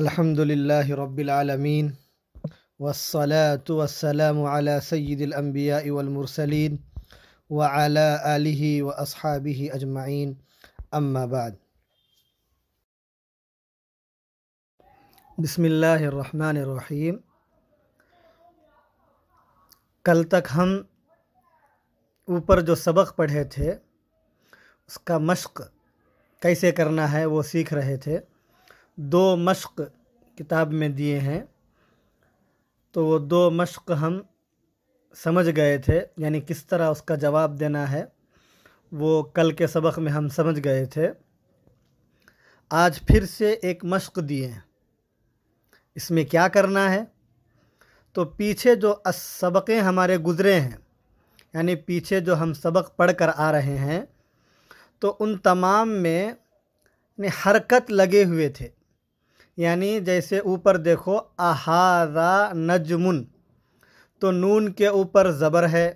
अल्हम्दुलिल्लाहि रब्बिल आलमीन वस्सलातु वस्सलामु अला सय्यिदिल अम्बिया वल मुरसलीन व अला आलिहि व अस्हाबिहि अजमाइन अम्मा बाद बिस्मिल्लाहिर रहमानिर कल तक हम ऊपर जो सबक पढ़े थे उसका मश्क कैसे करना है वो सीख रहे थे दो मश्क किताब में दिए हैं तो वो दो मश्क हम समझ गए थे यानी किस तरह उसका जवाब देना है वो कल के सबक में हम समझ गए थे आज फिर से एक मश्क दिए इसमें क्या करना है तो पीछे जो सबक़ें हमारे गुज़रे हैं यानी पीछे जो हम सबक पढ़ कर आ रहे हैं तो उन तमाम में हरकत लगे हुए थे यानी जैसे ऊपर देखो अहारा नजमुन तो नून के ऊपर ज़बर है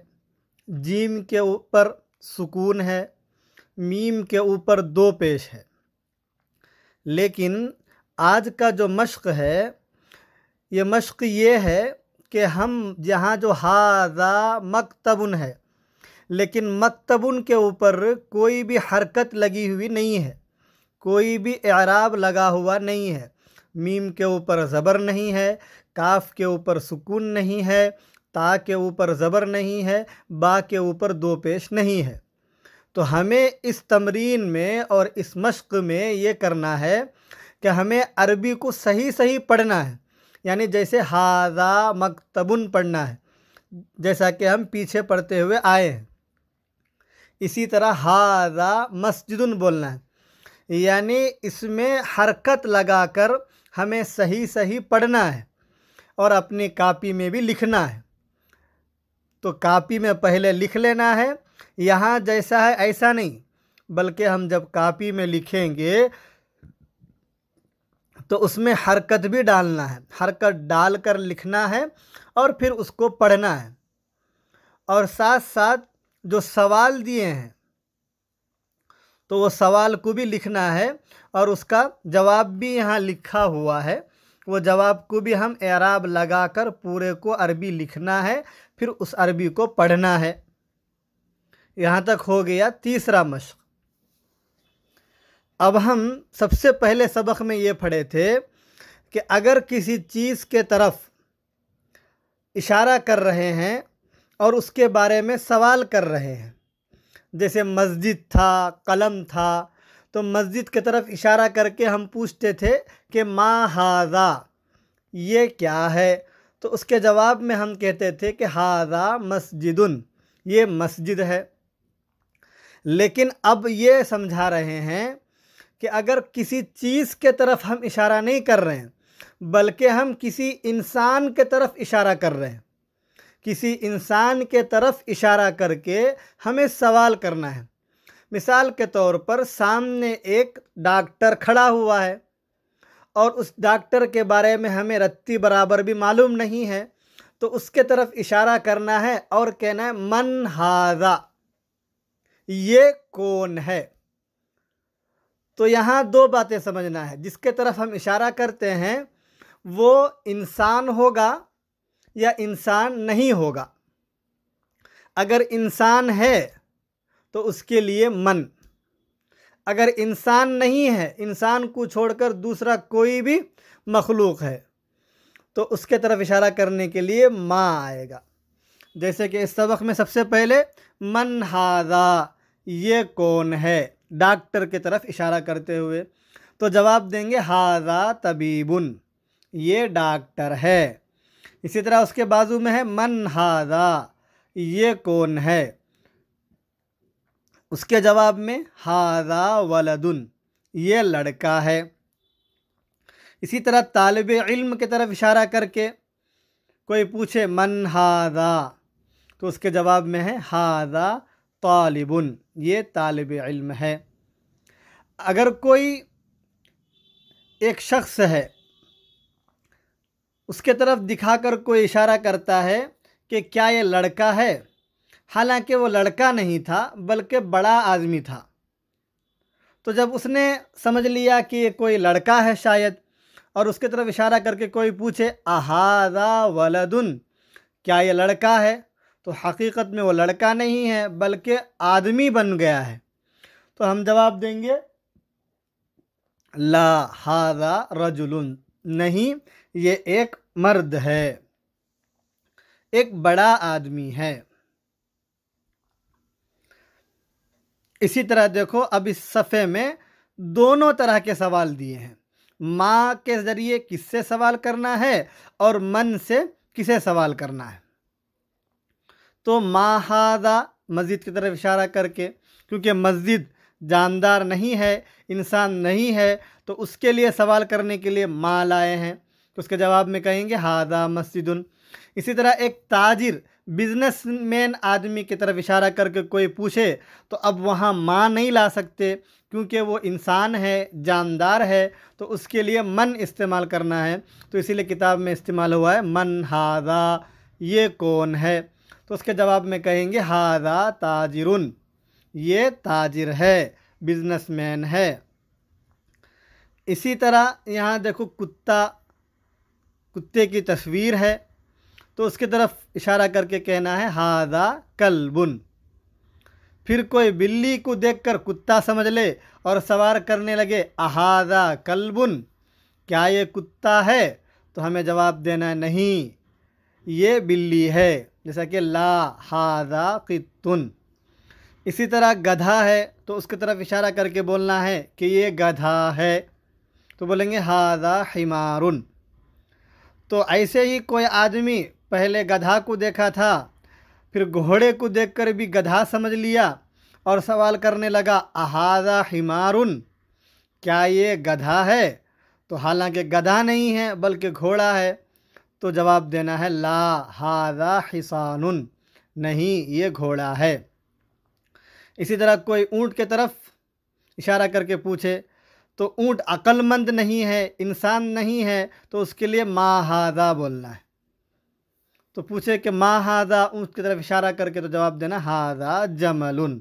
जीम के ऊपर सुकून है मीम के ऊपर दो पेश है लेकिन आज का जो मश्क है ये मश्क ये है कि हम यहाँ जो हाजा मकतबन है लेकिन मकतबन के ऊपर कोई भी हरकत लगी हुई नहीं है कोई भी एराब लगा हुआ नहीं है मीम के ऊपर ज़बर नहीं है काफ के ऊपर सुकून नहीं है ता के ऊपर ज़बर नहीं है बा के ऊपर दो पेश नहीं है तो हमें इस तमरीन में और इस मश्क में ये करना है कि हमें अरबी को सही सही पढ़ना है यानी जैसे हाजा मकतबन पढ़ना है जैसा कि हम पीछे पढ़ते हुए आए हैं इसी तरह हाजा मस्जिदन बोलना है यानी इसमें हरकत लगाकर हमें सही सही पढ़ना है और अपनी कापी में भी लिखना है तो कापी में पहले लिख लेना है यहाँ जैसा है ऐसा नहीं बल्कि हम जब कापी में लिखेंगे तो उसमें हरकत भी डालना है हरकत डाल कर लिखना है और फिर उसको पढ़ना है और साथ साथ जो सवाल दिए हैं तो वो सवाल को भी लिखना है और उसका जवाब भी यहाँ लिखा हुआ है वो जवाब को भी हम एराब लगाकर पूरे को अरबी लिखना है फिर उस अरबी को पढ़ना है यहाँ तक हो गया तीसरा मश्क अब हम सबसे पहले सबक में ये पढ़े थे कि अगर किसी चीज़ के तरफ इशारा कर रहे हैं और उसके बारे में सवाल कर रहे हैं जैसे मस्जिद था कलम था तो मस्जिद की तरफ इशारा करके हम पूछते थे कि मा हाजा ये क्या है तो उसके जवाब में हम कहते थे कि हाजा मस्जिदन ये मस्जिद है लेकिन अब ये समझा रहे हैं कि अगर किसी चीज़ के तरफ हम इशारा नहीं कर रहे हैं बल्कि हम किसी इंसान के तरफ इशारा कर रहे हैं किसी इंसान के तरफ इशारा करके हमें सवाल करना है मिसाल के तौर पर सामने एक डॉक्टर खड़ा हुआ है और उस डॉक्टर के बारे में हमें रत्ती बराबर भी मालूम नहीं है तो उसके तरफ इशारा करना है और कहना है मन हाजा ये कौन है तो यहाँ दो बातें समझना है जिसके तरफ हम इशारा करते हैं वो इंसान होगा या इंसान नहीं होगा अगर इंसान है तो उसके लिए मन अगर इंसान नहीं है इंसान को छोड़कर दूसरा कोई भी मखलूक है तो उसके तरफ इशारा करने के लिए माँ आएगा जैसे कि इस सबक में सबसे पहले मन हादा ये कौन है डॉक्टर की तरफ इशारा करते हुए तो जवाब देंगे हादा तबीबुन ये डॉक्टर है इसी तरह उसके बाजू में है मन हादा ये कौन है उसके जवाब में हादा वलदुन ये लड़का है इसी तरह तालब इल्म की तरफ इशारा करके कोई पूछे मन हादा तो उसके जवाब में है हादा तालिबुन ये तालब इल्म है अगर कोई एक शख्स है उसके तरफ दिखाकर कोई इशारा करता है कि क्या ये लड़का है हालांकि वो लड़का नहीं था बल्कि बड़ा आदमी था तो जब उसने समझ लिया कि ये कोई लड़का है शायद और उसके तरफ इशारा करके कोई पूछे अहादा वलदुन क्या ये लड़का है तो हकीकत में वो लड़का नहीं है बल्कि आदमी बन गया है तो हम जवाब देंगे ला हादा रजुल नहीं ये एक मर्द है एक बड़ा आदमी है इसी तरह देखो अब इस सफ़े में दोनों तरह के सवाल दिए हैं माँ के ज़रिए किससे सवाल करना है और मन से किसे सवाल करना है तो माहादा मस्जिद की तरफ इशारा करके क्योंकि मस्जिद जानदार नहीं है इंसान नहीं है तो उसके लिए सवाल करने के लिए माँ लाए हैं तो उसके जवाब में कहेंगे हादा मस्जिद इसी तरह एक ताजिर बिजनेसमैन आदमी की तरफ इशारा करके कोई पूछे तो अब वहाँ माँ नहीं ला सकते क्योंकि वो इंसान है जानदार है तो उसके लिए मन इस्तेमाल करना है तो इसीलिए किताब में इस्तेमाल हुआ है मन हादा ये कौन है तो उसके जवाब में कहेंगे हादा ताजिरुन ये ताजिर है बिजनेसमैन है इसी तरह यहाँ देखो कुत्ता कुत्ते की तस्वीर है तो उसकी तरफ इशारा करके कहना है हादा कलबुन फिर कोई बिल्ली को देखकर कुत्ता समझ ले और सवार करने लगे अहादा कलबुन क्या ये कुत्ता है तो हमें जवाब देना है नहीं ये बिल्ली है जैसा कि ला हादा कितुन इसी तरह गधा है तो उसकी तरफ इशारा करके बोलना है कि ये गधा है तो बोलेंगे हादा हिमारुन तो ऐसे ही कोई आदमी पहले गधा को देखा था फिर घोड़े को देखकर भी गधा समझ लिया और सवाल करने लगा अहादा हिमारुन क्या ये गधा है तो हालांकि गधा नहीं है बल्कि घोड़ा है तो जवाब देना है ला हादा हिसानुन नहीं ये घोड़ा है इसी तरह कोई ऊँट के तरफ इशारा करके पूछे तो ऊँट अक्लमंद नहीं है इंसान नहीं है तो उसके लिए माहादा बोलना है तो पूछे कि माहादा ऊँट की तरफ इशारा करके तो जवाब देना हादा जमलुन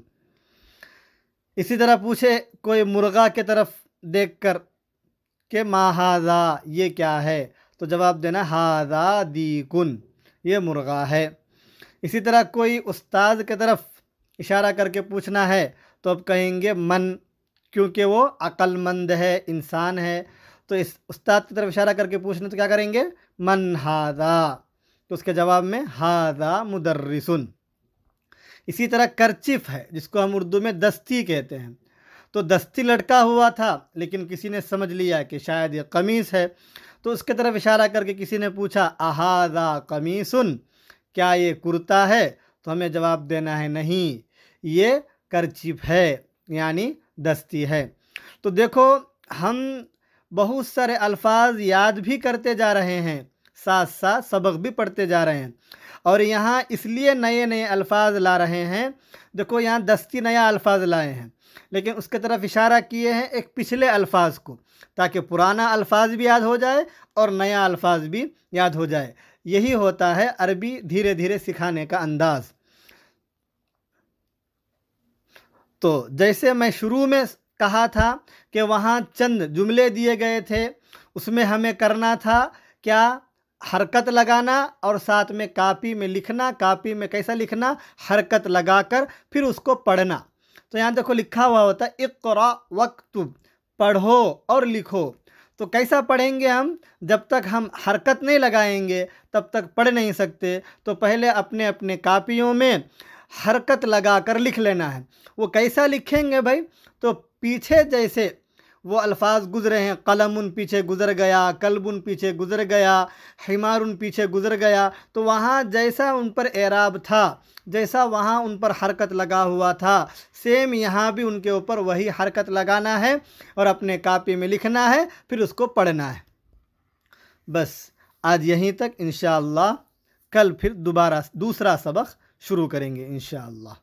इसी तरह पूछे कोई मुर्गा के तरफ देख कर के माहादा ये क्या है तो जवाब देना हादा दीकुन ये मुर्गा है इसी तरह कोई उस्ताद के तरफ इशारा करके पूछना है तो अब कहेंगे मन क्योंकि वो अक्लमंद है इंसान है तो इस उस्ताद की तरफ इशारा करके पूछने तो क्या करेंगे मन हादा तो उसके जवाब में हादा मुदर्रिसुन इसी तरह करचिफ है जिसको हम उर्दू में दस्ती कहते हैं तो दस्ती लटका हुआ था लेकिन किसी ने समझ लिया कि शायद ये कमीज़ है तो उसके तरफ इशारा करके किसी ने पूछा अहादा कमीसुन क्या ये कुर्ता है तो हमें जवाब देना है नहीं ये करचिप है यानी दस्ती है तो देखो हम बहुत सारे अल्फाज याद भी करते जा रहे हैं साथ साथ सबक भी पढ़ते जा रहे हैं और यहाँ इसलिए नए नए अल्फाज ला रहे हैं देखो यहाँ दस्ती नया अल्फाज लाए हैं लेकिन उसके तरफ इशारा किए हैं एक पिछले अल्फाज को ताकि पुराना अल्फाज भी याद हो जाए और नया अल्फाज भी याद हो जाए यही होता है अरबी धीरे धीरे सिखाने का अंदाज़ तो जैसे मैं शुरू में कहा था कि वहाँ चंद जुमले दिए गए थे उसमें हमें करना था क्या हरकत लगाना और साथ में कापी में लिखना कापी में कैसा लिखना हरकत लगाकर फिर उसको पढ़ना तो यहाँ देखो लिखा हुआ होता है इकरा वक्त पढ़ो और लिखो तो कैसा पढ़ेंगे हम जब तक हम हरकत नहीं लगाएंगे तब तक पढ़ नहीं सकते तो पहले अपने अपने कापियों में हरकत लगा कर लिख लेना है वो कैसा लिखेंगे भाई तो पीछे जैसे वो अल्फाज गुजरे हैं कलम उन पीछे गुजर गया कल्ब उन पीछे गुजर गया हिमार उन पीछे गुजर गया तो वहाँ जैसा उन पर एराब था जैसा वहाँ उन पर हरकत लगा हुआ था सेम यहाँ भी उनके ऊपर वही हरकत लगाना है और अपने कापी में लिखना है फिर उसको पढ़ना है बस आज यहीं तक इन कल फिर दोबारा दूसरा सबक शुरू करेंगे इनशाला